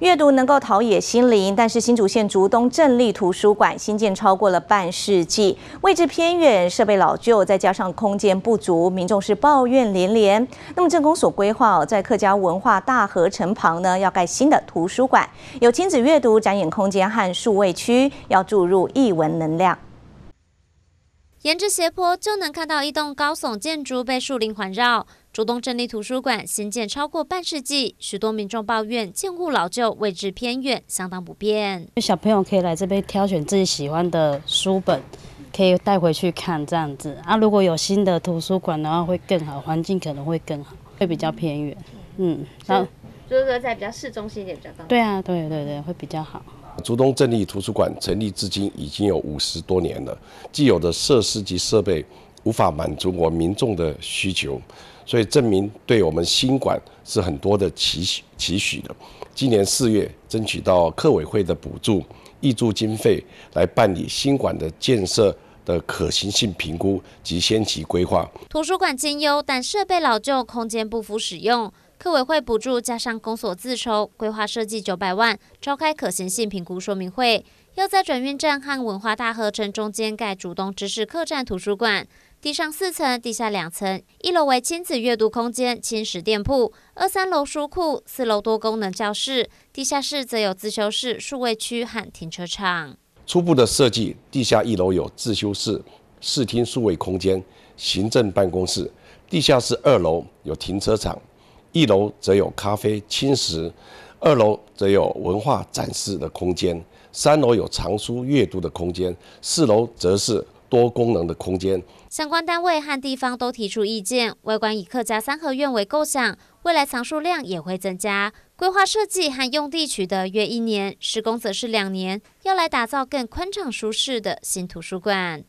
阅读能够陶冶心灵，但是新竹县竹东镇立图书馆新建超过了半世纪，位置偏远，设备老旧，再加上空间不足，民众是抱怨连连。那么镇公所规划哦，在客家文化大河城旁呢，要盖新的图书馆，有亲子阅读展演空间和数位区，要注入艺文能量。沿着斜坡就能看到一栋高耸建筑，被树林环绕。竹东镇立图书馆新建超过半世纪，许多民众抱怨建物老旧、位置偏远，相当不便。小朋友可以来这边挑选自己喜欢的书本，可以带回去看这样子啊。如果有新的图书馆的话，会更好，环境可能会更好，会比较偏远。嗯，然后就是说在比较市中心一点比较方便。对啊，对对对，会比较好。竹东镇立图书馆成立至今已经有五十多年了，既有的设施及设备无法满足我民众的需求，所以证明对我们新馆是很多的期许期许的。今年四月争取到客委会的补助，挹注经费来办理新馆的建设的可行性评估及先期规划。图书馆兼优，但设备老旧，空间不符使用。客委会补助加上公所自筹，规划设计九百万，召开可行性评估说明会。要在转运站和文化大合城中间盖主动知识客栈图书馆，地上四层，地下两层，一楼为亲子阅读空间、轻食店铺，二三楼书库，四楼多功能教室，地下室则有自修室、数位区和停车场。初步的设计，地下一楼有自修室、视听数位空间、行政办公室，地下室二楼有停车场。一楼则有咖啡、轻食，二楼则有文化展示的空间，三楼有藏书阅读的空间，四楼则是多功能的空间。相关单位和地方都提出意见，外观以客家三合院为构想，未来藏书量也会增加。规划设计和用地取得约一年，施工则是两年，要来打造更宽敞舒适的新图书馆。